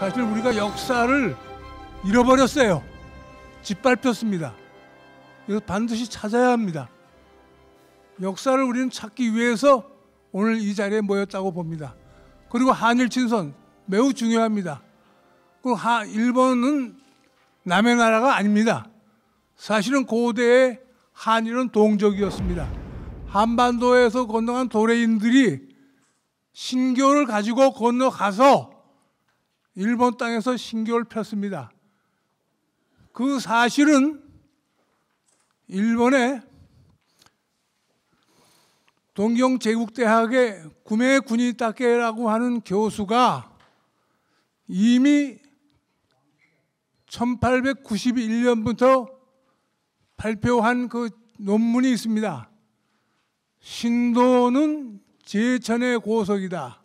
사실 우리가 역사를 잃어버렸어요. 짓밟혔습니다. 이거 반드시 찾아야 합니다. 역사를 우리는 찾기 위해서 오늘 이 자리에 모였다고 봅니다. 그리고 한일 친선 매우 중요합니다. 그 일본은 남의 나라가 아닙니다. 사실은 고대의 한일은 동족이었습니다. 한반도에서 건너간 도래인들이 신교를 가지고 건너가서 일본 땅에서 신교를 폈습니다. 그 사실은 일본의 동경제국대학의 구메 군이타케라고 하는 교수가 이미 1891년부터 발표한 그 논문이 있습니다. 신도는 제천의 고속이다.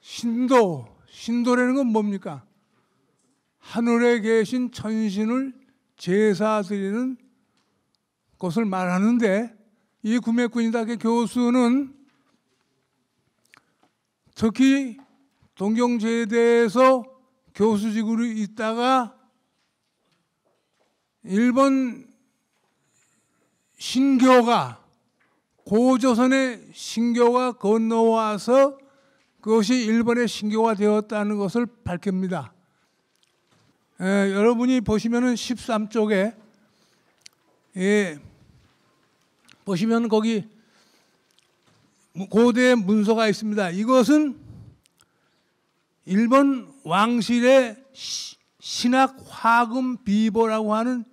신도, 신도라는 건 뭡니까? 하늘에 계신 천신을 제사 드리는 것을 말하는데 이 구매꾼이다의 교수는 특히 동경제에대해서 교수직으로 있다가 일본 신교가 고조선의 신교가 건너와서 그것이 일본의 신교가 되었다는 것을 밝힙니다. 에, 예, 여러분이 보시면은 13쪽에 예, 보시면 거기 고대 문서가 있습니다. 이것은 일본 왕실의 신학 화금 비보라고 하는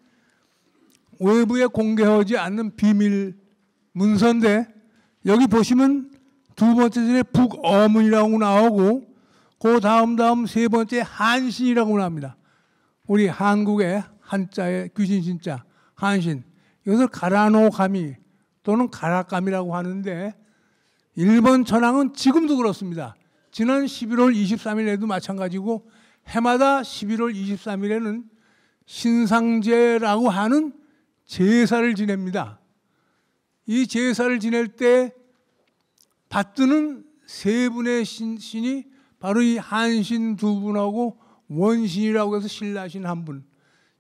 외부에 공개하지 않는 비밀 문서인데 여기 보시면 두 번째 절에 북어문이라고 나오고 그 다음 다음 세 번째 한신이라고 나옵니다. 우리 한국의 한자의 귀신 신자 한신 이것을 가라노감이 또는 가락감이라고 하는데 일본 천황은 지금도 그렇습니다. 지난 11월 23일에도 마찬가지고 해마다 11월 23일에는 신상제라고 하는 제사를 지냅니다. 이 제사를 지낼 때 받드는 세 분의 신, 신이 바로 이 한신 두 분하고 원신이라고 해서 신라신 한 분.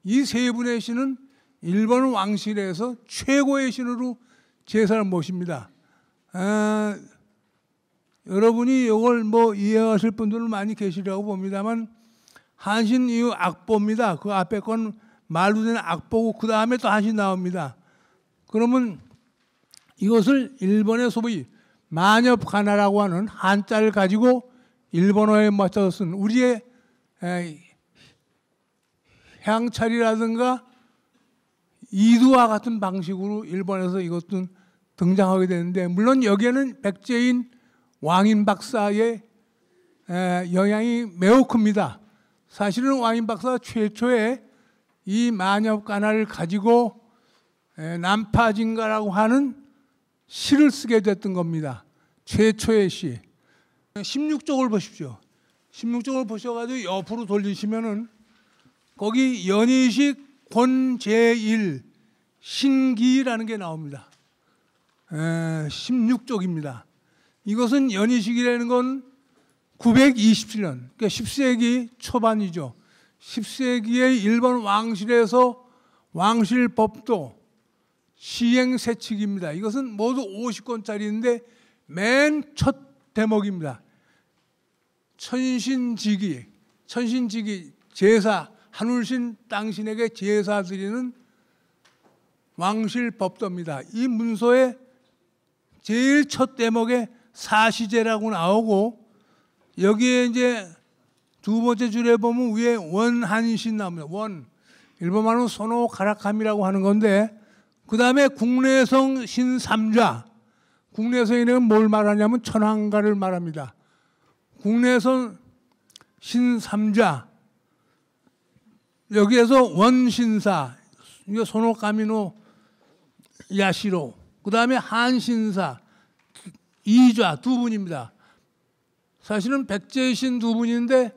이 세 분의 신은 일본 왕실에서 최고의 신으로 제사를 모십니다. 아, 여러분이 이걸 뭐 이해하실 분들은 많이 계시라고 봅니다만 한신 이후 악보입니다. 그 앞에 건 말로 된 악보고 그 다음에 또 한신 나옵니다. 그러면 이것을 일본의 소위 만엽가나라고 하는 한자를 가지고 일본어에 맞춰서 쓴 우리의 향찰이라든가 이두와 같은 방식으로 일본에서 이것도 등장하게 되는데 물론 여기에는 백제인 왕인 박사의 영향이 매우 큽니다. 사실은 왕인 박사가 최초에 이 만엽 가나를 가지고 남파진가라고 하는 시를 쓰게 됐던 겁니다. 최초의 시. 16쪽을 보십시오. 16쪽을 보셔가지고 옆으로 돌리시면은 거기 연희식 권제일 신기라는 게 나옵니다. 에, 16쪽입니다. 이것은 연희식이라는 건 927년, 그러니까 10세기 초반이죠. 10세기의 일본 왕실에서 왕실법도 시행세칙입니다. 이것은 모두 50권짜리인데 맨 첫 대목입니다. 천신지기, 천신지기 제사, 하늘신 땅신에게 제사 드리는 왕실 법도입니다. 이 문서의 제일 첫 대목에 사시제라고 나오고 여기에 이제 두 번째 줄에 보면 위에 원한신 나옵니다. 원 일본말로 손오가락함이라고 하는 건데 그 다음에 국내성 신삼자 국내성이라면 뭘 말하냐면 천황가를 말합니다. 국내성 신삼자 여기에서 원신사, 이거 소노카미노 야시로. 그 다음에 한신사, 이좌 두 분입니다. 사실은 백제신 두 분인데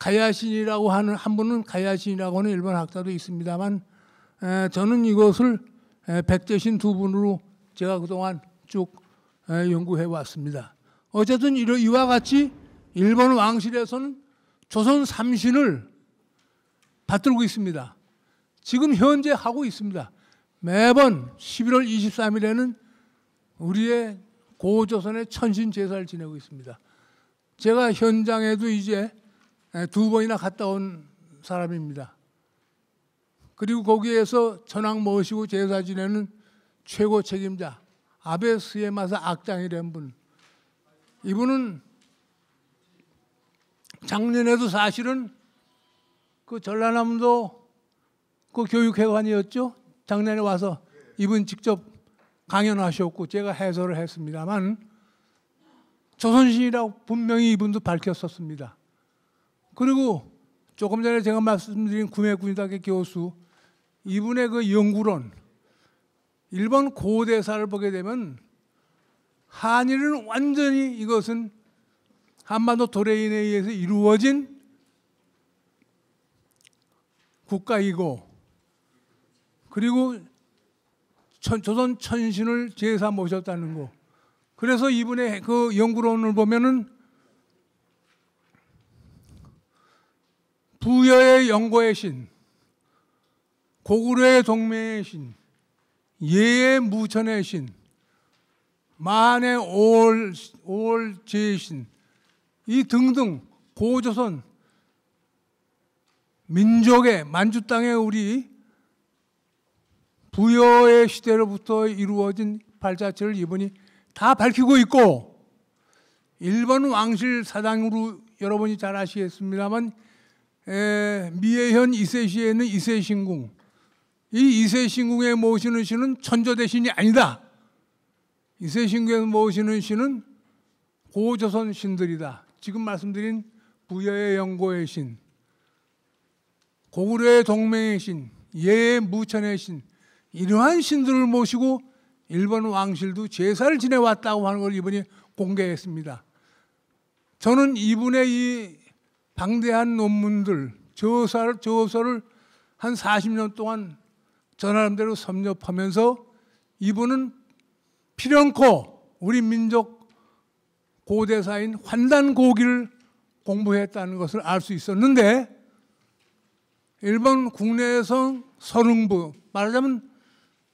가야신이라고 하는 한 분은 가야신이라고 하는 일본 학자도 있습니다만 에, 저는 이것을 백 대신 두 분으로 제가 그동안 쭉 연구해 왔습니다. 어쨌든 이와 같이 일본 왕실에서는 조선 삼신을 받들고 있습니다. 지금 현재 하고 있습니다. 매번 11월 23일에는 우리의 고조선의 천신 제사를 지내고 있습니다. 제가 현장에도 이제 두 번이나 갔다 온 사람입니다. 그리고 거기에서 천황 모시고 제사 지내는 최고 책임자 아베 스에마사 악당이란 분 이분은 작년에도 사실은 그 전라남도 그 교육회관이었죠 작년에 와서 이분 직접 강연하셨고 제가 해설을 했습니다만 조선신이라고 분명히 이분도 밝혔었습니다. 그리고 조금 전에 제가 말씀드린 구매군의학의 교수 이분의 그 연구론, 일본 고대사를 보게 되면 한일은 완전히 이것은 한반도 도래인에 의해서 이루어진 국가이고 그리고 천, 조선 천신을 제사 모셨다는 거. 그래서 이분의 그 연구론을 보면은 부여의 영고의 신, 고구려의 동맹의 신, 예의 무천의 신, 만의 올, 올제의 신, 이 등등 고조선 민족의 만주 땅의 우리 부여의 시대로부터 이루어진 발자취를 이분이 다 밝히고 있고 일본 왕실 사당으로 여러분이 잘 아시겠습니다만 미에현 이세시에는 이세신궁 이 이세 신궁에 모시는 신은 천조대 신이 아니다. 이세 신궁에 모시는 신은 고조선 신들이다. 지금 말씀드린 부여의 영고의 신, 고구려의 동맹의 신, 예의 무천의 신, 이러한 신들을 모시고 일본 왕실도 제사를 지내왔다고 하는 걸이번에 공개했습니다. 저는 이분의 이 방대한 논문들, 저서를 한 40년 동안 저 나름대로 섭렵하면서 이분은 필연코 우리 민족 고대사인 환단고기를 공부했다는 것을 알 수 있었는데 일본 국내에서 서릉부 말하자면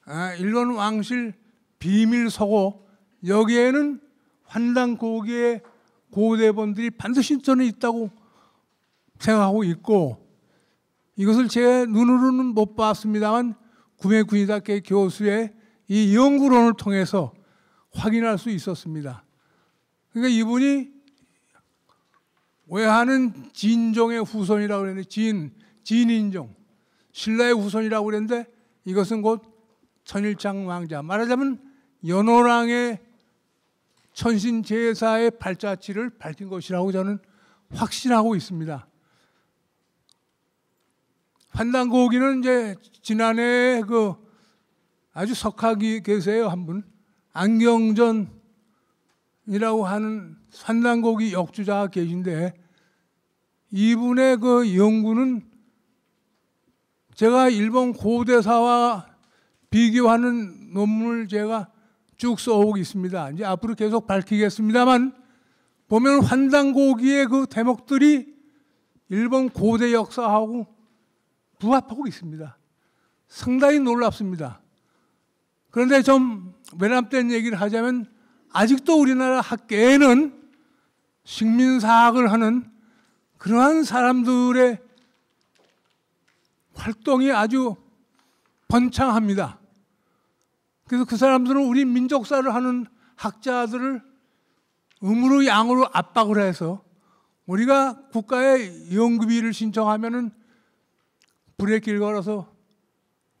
아, 일본 왕실 비밀서고 여기에는 환단고기의 고대본들이 반드시 저는 있다고 생각하고 있고 이것을 제 눈으로는 못 봤습니다만 구매군이답게 교수의 이 연구론을 통해서 확인할 수 있었습니다. 그러니까 이분이 외하는 진종의 후손이라고 그랬는데 진, 진인종, 신라의 후손이라고 그랬는데 이것은 곧 천일장 왕자, 말하자면 연호랑의 천신제사의 발자취를 밝힌 것이라고 저는 확신하고 있습니다. 판단고기는 이제 지난해 그 아주 석학이 계세요 한 분 안경전이라고 하는 판단고기 역주자가 계신데 이분의 그 연구는 제가 일본 고대사와 비교하는 논문을 제가 쭉 써오고 있습니다. 이제 앞으로 계속 밝히겠습니다만 보면 환단고기의 그 대목들이 일본 고대 역사하고 부합하고 있습니다. 상당히 놀랍습니다. 그런데 좀 외람된 얘기를 하자면 아직도 우리나라 학계에는 식민사학을 하는 그러한 사람들의 활동이 아주 번창합니다. 그래서 그 사람들은 우리 민족사를 하는 학자들을 음으로 양으로 압박을 해서 우리가 국가에 연금비를 신청하면은 불의 길 걸어서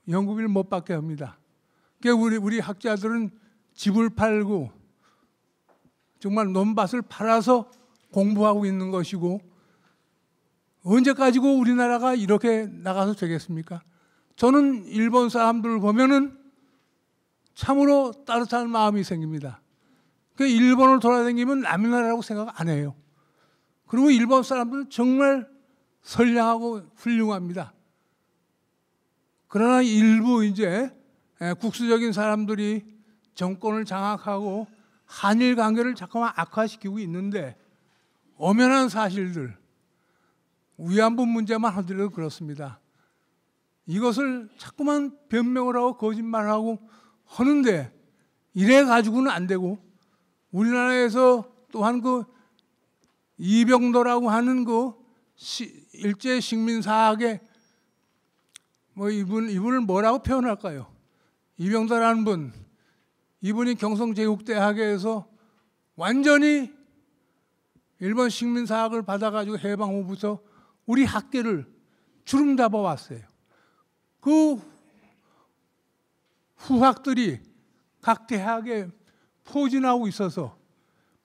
연구비를 못 받게 합니다. 그러니까 우리, 우리 학자들은 집을 팔고 정말 논밭을 팔아서 공부하고 있는 것이고 언제까지고 우리나라가 이렇게 나가서 되겠습니까? 저는 일본 사람들을 보면은 참으로 따뜻한 마음이 생깁니다. 그 일본을 돌아다니면 남의 나라라고 생각 안 해요. 그리고 일본 사람들은 정말 선량하고 훌륭합니다. 그러나 일부 이제 국수적인 사람들이 정권을 장악하고 한일 관계를 자꾸만 악화시키고 있는데 엄연한 사실들 위안부 문제만 하더라도 그렇습니다. 이것을 자꾸만 변명을 하고 거짓말하고 하는데 이래 가지고는 안 되고 우리나라에서 또한 그 이병도라고 하는 그 일제 식민사학의 뭐 이분 이분을 뭐라고 표현할까요? 이병도라는 분 이분이 경성제국대학에서 완전히 일본 식민 사학을 받아가지고 해방 후부터 우리 학계를 주름 잡아 왔어요. 그 후학들이 각 대학에 포진하고 있어서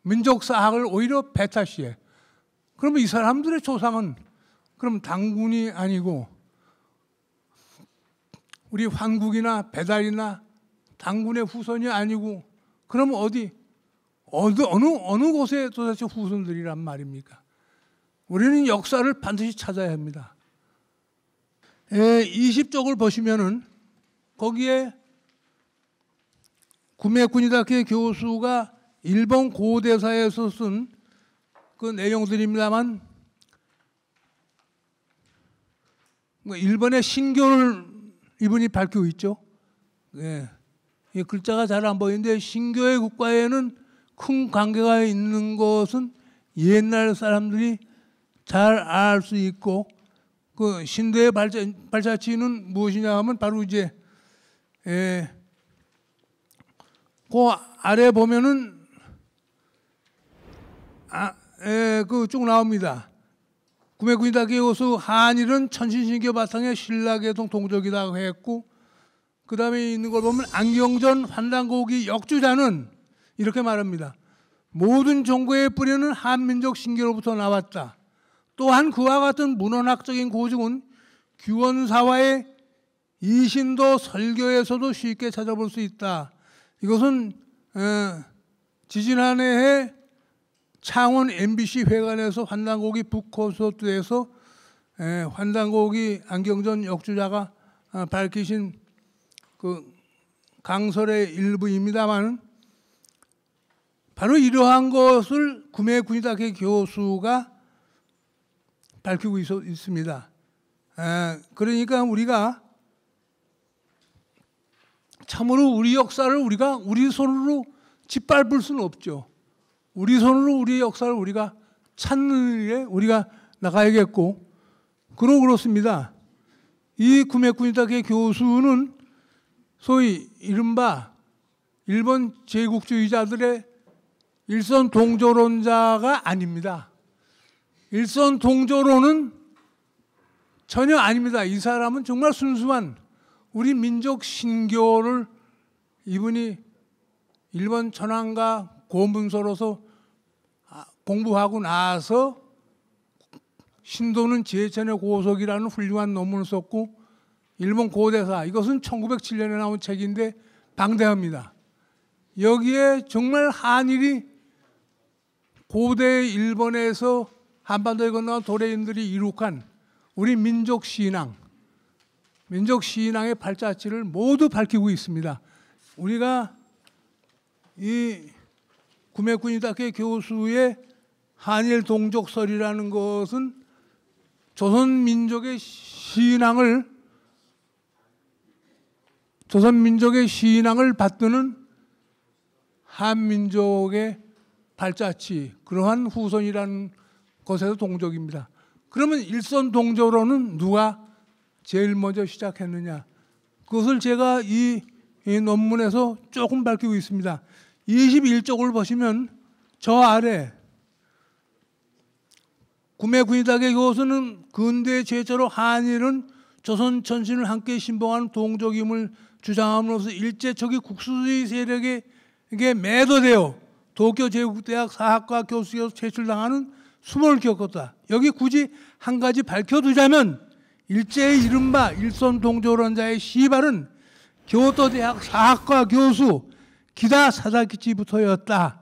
민족 사학을 오히려 배타시해. 그러면 이 사람들의 조상은 그럼 당군이 아니고 우리 황국이나 배달이나 당군의 후손이 아니고 그럼 어디 어느 어느 어느 곳에 도대체 후손들이란 말입니까? 우리는 역사를 반드시 찾아야 합니다. 에, 예, 20쪽을 보시면은 거기에 구매 군이다케 교수가 일본 고대사에서 쓴 그 내용들입니다만 뭐 일본의 신교를 이분이 밝히고 있죠. 예. 이 글자가 잘 안 보이는데 신교의 국가에는 큰 관계가 있는 것은 옛날 사람들이 잘 알 수 있고 그 신도의 발자, 발자취는 무엇이냐 하면 바로 이제 예, 그 아래 보면은 아, 예, 그쭉 나옵니다. 구매 군이다기 호수 한일은 천신신교 바탕의 신라계통 동족이라고 했고 그 다음에 있는 걸 보면 안경전 환단고기 역주자는 이렇게 말합니다. 모든 종교의 뿌리는 한민족 신교로부터 나왔다. 또한 그와 같은 문헌학적인 고증은 규원사와의 이신도 설교에서도 쉽게 찾아볼 수 있다. 이것은 어, 지지난해에 창원 MBC 회관에서 환단고기 북콘서트에서 환단고기 안경전 역주자가 어, 밝히신 그 강설의 일부입니다만 바로 이러한 것을 구매 군이다케 교수가 밝히고 있, 습니다 그러니까 우리가 참으로 우리 역사를 우리가 우리 손으로 짓밟을 수는 없죠. 우리 손으로 우리의 역사를 우리가 찾는 일에 우리가 나가야겠고 그러 그렇습니다. 이 구메쿠니타케 교수는 소위 이른바 일본 제국주의자들의 일선 동조론자가 아닙니다. 일선 동조론은 전혀 아닙니다. 이 사람은 정말 순수한 우리 민족 신교를 이분이 일본 천황과 고문서로서 공부하고 나서 신도는 제천의 고속이라는 훌륭한 논문을 썼고 일본 고대사 이것은 1907년에 나온 책인데 방대합니다. 여기에 정말 한일이 고대 일본에서 한반도에 건너 도래인들이 이룩한 우리 민족 신앙, 민족 신앙의 발자취를 모두 밝히고 있습니다. 우리가 이 구매군이다케 교수의 한일 동족설이라는 것은 조선 민족의 신앙을 조선 민족의 신앙을 받드는 한민족의 발자취 그러한 후손이라는 것에서 동족입니다. 그러면 일선 동조로는 누가 제일 먼저 시작했느냐? 그것을 제가 이, 이 논문에서 조금 밝히고 있습니다. 21쪽을 보시면 저 아래 구매 군인닥의 교수는 근대 최초로 한일은 조선 천신을 함께 신봉하는 동족임을 주장함으로써 일제 초기 국수주의 세력에게 매도되어 도쿄 제국대학 사학과 교수에서 퇴출당하는 수모를 겪었다. 여기 굳이 한 가지 밝혀두자면 일제의 이른바 일선 동조론자의 시발은 교토 대학 사학과 교수 기다 사사키치부터였다.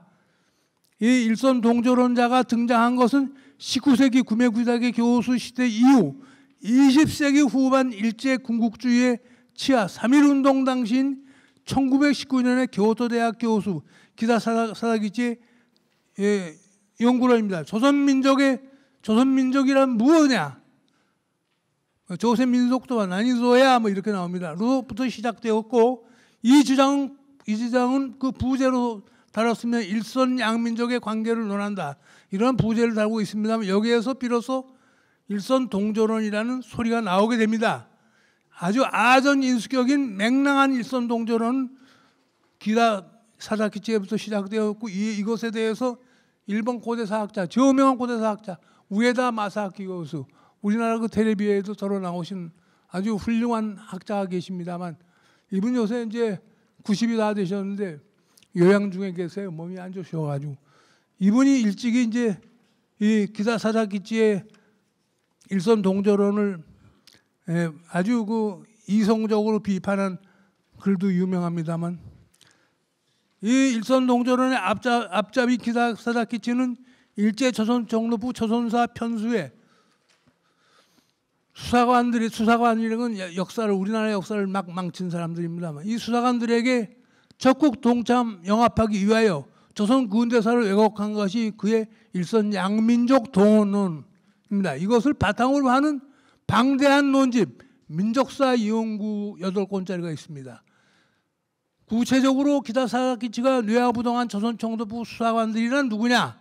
이 일선 동조론자가 등장한 것은 19세기 구매구사기 교수 시대 이후 20세기 후반 일제 군국주의의 치하 3.1운동 당시인 1919년에 교토대학 교수 기사사라기지 예, 연구를 합니다. 조선민족의 조선민족이란 무엇이냐? 조선민족도 난이도야뭐 이렇게 나옵니다. 로부터 시작되었고 이 주장 은이 주장은 그 부제로 달았으면 일선 양민족의 관계를 논한다. 이러한 부제를 달고 있습니다만 여기에서 비로소 일선 동조론이라는 소리가 나오게 됩니다. 아주 아전 인수격인 맹랑한 일선 동조론 기다 사사키치에부터 시작되었고 이, 이것에 대해서 일본 고대 사학자, 저명한 고대 사학자 우에다 마사키 교수, 우리나라 그 텔레비에도 더러 나오신 아주 훌륭한 학자가 계십니다만 이분 요새 이제 90이 다 되셨는데 요양 중에 계세요. 몸이 안 좋으셔가지고 이분이 일찍이 이제 이 기사 사사기지의 일선 동조론을 예, 아주 그 이성적으로 비판한 글도 유명합니다만 이 일선 동조론의 앞자 앞잡이 기사 사사기지는 일제 조선 정로부 조선사 편수에 수사관들이 수사관이라는 역사를 우리나라 역사를 막 망친 사람들입니다만 이 수사관들에게 적극 동참 영합하기 위하여 조선 군대사를 왜곡한 것이 그의 일선 양민족 동원론입니다. 이것을 바탕으로 하는 방대한 논집 민족사 이용구 8권짜리가 있습니다. 구체적으로 기타사각기치가 뇌하부동한 조선 총독부 수사관들이란 누구냐?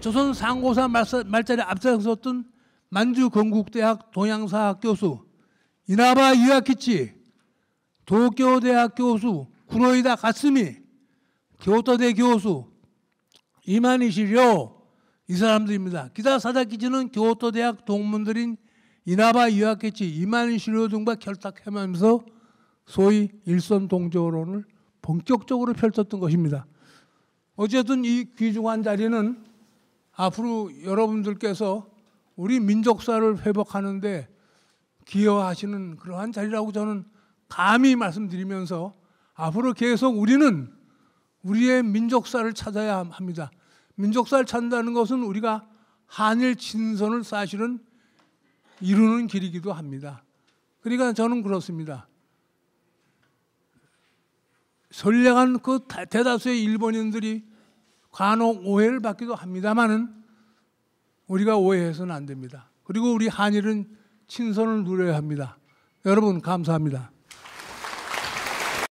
조선 상고사 말자리 앞장섰던 만주건국대학 동양사학 교수 이나바 이와키치 도쿄대학 교수 구로이다 가스미 교토대 교수 이만희시료 이 사람들입니다. 기타 사다키지는 교토 대학 동문들인 이나바 유학계치 이만희시료 등과 결탁하면서 소위 일선 동조론을 본격적으로 펼쳤던 것입니다. 어쨌든 이 귀중한 자리는 앞으로 여러분들께서 우리 민족사를 회복하는데 기여하시는 그러한 자리라고 저는 감히 말씀드리면서 앞으로 계속 우리는 우리의 민족사를 찾아야 합니다. 민족사를 찾는다는 것은 우리가 한일 진선을 사실은 이루는 길이기도 합니다. 그러니까 저는 그렇습니다. 선량한 그 대다수의 일본인들이 간혹 오해를 받기도 합니다만은 우리가 오해해서는 안 됩니다. 그리고 우리 한일은 친선을 누려야 합니다. 여러분 감사합니다.